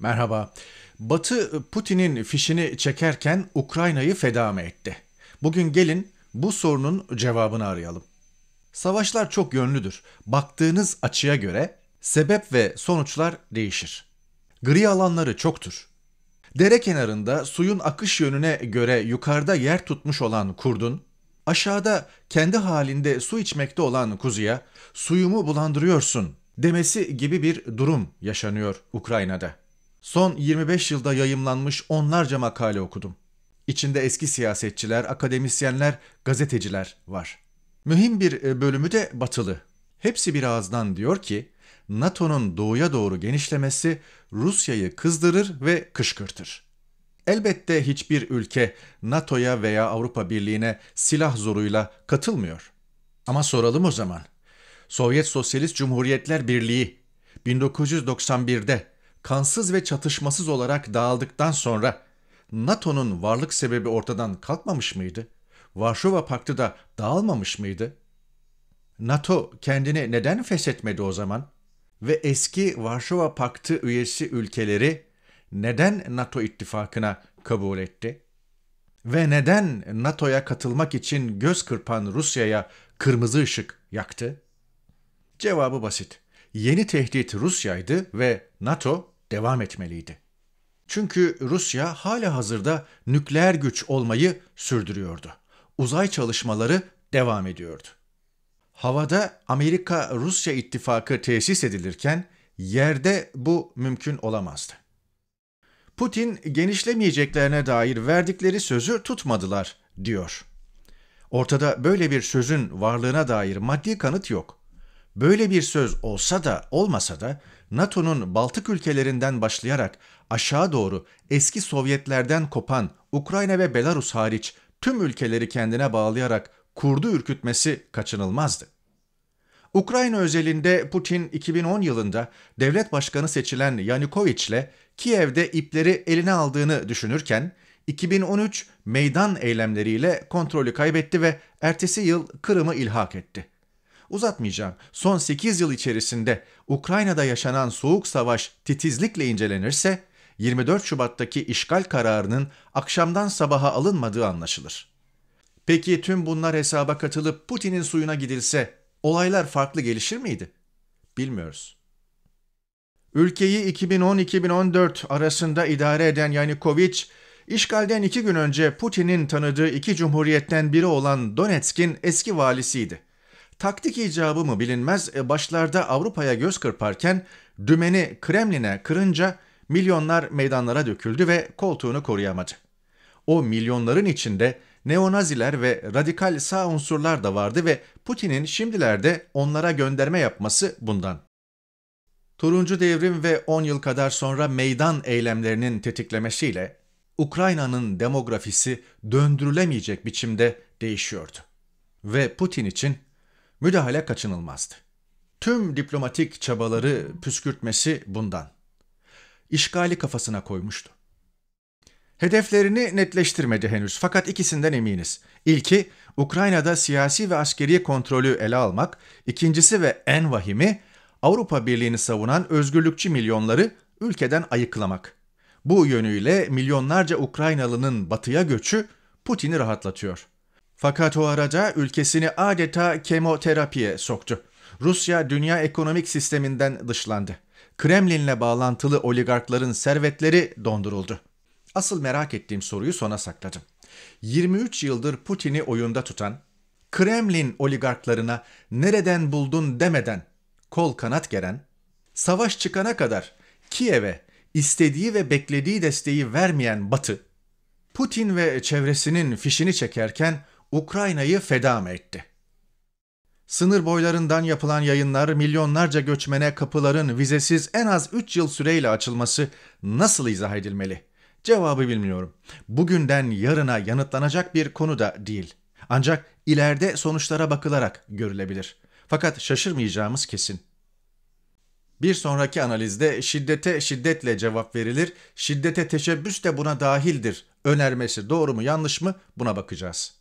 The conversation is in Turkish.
Merhaba. Batı e, Putin'in fişini çekerken Ukrayna'yı feda mı etti? Bugün gelin bu sorunun cevabını arayalım. Savaşlar çok yönlüdür. Baktığınız açıya göre sebep ve sonuçlar değişir. Gri alanları çoktur. Dere kenarında suyun akış yönüne göre yukarıda yer tutmuş olan kurdun, aşağıda kendi halinde su içmekte olan kuzuya suyumu bulandırıyorsun demesi gibi bir durum yaşanıyor Ukrayna'da. Son 25 yılda yayımlanmış onlarca makale okudum. İçinde eski siyasetçiler, akademisyenler, gazeteciler var. Mühim bir e, bölümü de batılı. Hepsi bir ağızdan diyor ki, NATO'nun doğuya doğru genişlemesi Rusya'yı kızdırır ve kışkırtır. Elbette hiçbir ülke NATO'ya veya Avrupa Birliği'ne silah zoruyla katılmıyor. Ama soralım o zaman. Sovyet Sosyalist Cumhuriyetler Birliği 1991'de kansız ve çatışmasız olarak dağıldıktan sonra NATO'nun varlık sebebi ortadan kalkmamış mıydı? Varşova Paktı da dağılmamış mıydı? NATO kendini neden feshetmedi o zaman? Ve eski Varşova Paktı üyesi ülkeleri neden NATO ittifakına kabul etti? Ve neden NATO'ya katılmak için göz kırpan Rusya'ya kırmızı ışık yaktı? Cevabı basit. Yeni tehdit Rusya'ydı ve NATO devam etmeliydi. Çünkü Rusya hala hazırda nükleer güç olmayı sürdürüyordu. Uzay çalışmaları devam ediyordu. Havada Amerika-Rusya ittifakı tesis edilirken yerde bu mümkün olamazdı. Putin genişlemeyeceklerine dair verdikleri sözü tutmadılar diyor. Ortada böyle bir sözün varlığına dair maddi kanıt yok. Böyle bir söz olsa da olmasa da NATO'nun Baltık ülkelerinden başlayarak aşağı doğru eski Sovyetlerden kopan Ukrayna ve Belarus hariç tüm ülkeleri kendine bağlayarak kurdu ürkütmesi kaçınılmazdı. Ukrayna özelinde Putin 2010 yılında devlet başkanı seçilen Yanukovych ile Kiev'de ipleri eline aldığını düşünürken 2013 meydan eylemleriyle kontrolü kaybetti ve ertesi yıl Kırım'ı ilhak etti. Uzatmayacağım. Son 8 yıl içerisinde Ukrayna'da yaşanan soğuk savaş titizlikle incelenirse 24 Şubat'taki işgal kararının akşamdan sabaha alınmadığı anlaşılır. Peki tüm bunlar hesaba katılıp Putin'in suyuna gidilse olaylar farklı gelişir miydi? Bilmiyoruz. Ülkeyi 2010-2014 arasında idare eden Yanukovych, işgalden iki gün önce Putin'in tanıdığı iki cumhuriyetten biri olan Donetsk'in eski valisiydi. Taktik icabı mı bilinmez e, başlarda Avrupa'ya göz kırparken dümeni Kremlin'e kırınca milyonlar meydanlara döküldü ve koltuğunu koruyamadı. O milyonların içinde neonaziler ve radikal sağ unsurlar da vardı ve Putin'in şimdilerde onlara gönderme yapması bundan. Turuncu devrim ve 10 yıl kadar sonra meydan eylemlerinin tetiklemesiyle Ukrayna'nın demografisi döndürülemeyecek biçimde değişiyordu. Ve Putin için müdahale kaçınılmazdı. Tüm diplomatik çabaları püskürtmesi bundan. İşgali kafasına koymuştu. Hedeflerini netleştirmedi henüz fakat ikisinden eminiz. İlki Ukrayna'da siyasi ve askeri kontrolü ele almak, ikincisi ve en vahimi Avrupa Birliği'ni savunan özgürlükçü milyonları ülkeden ayıklamak. Bu yönüyle milyonlarca Ukraynalının batıya göçü Putin'i rahatlatıyor. Fakat o arada ülkesini adeta kemoterapiye soktu. Rusya dünya ekonomik sisteminden dışlandı. Kremlin'le bağlantılı oligarkların servetleri donduruldu. Asıl merak ettiğim soruyu sona sakladım. 23 yıldır Putin'i oyunda tutan, Kremlin oligarklarına nereden buldun demeden kol kanat geren, savaş çıkana kadar Kiev'e istediği ve beklediği desteği vermeyen Batı, Putin ve çevresinin fişini çekerken Ukrayna'yı feda mı etti? Sınır boylarından yapılan yayınlar, milyonlarca göçmene kapıların vizesiz en az 3 yıl süreyle açılması nasıl izah edilmeli? Cevabı bilmiyorum. Bugünden yarına yanıtlanacak bir konu da değil. Ancak ileride sonuçlara bakılarak görülebilir. Fakat şaşırmayacağımız kesin. Bir sonraki analizde şiddete şiddetle cevap verilir, şiddete teşebbüs de buna dahildir önermesi doğru mu yanlış mı buna bakacağız.''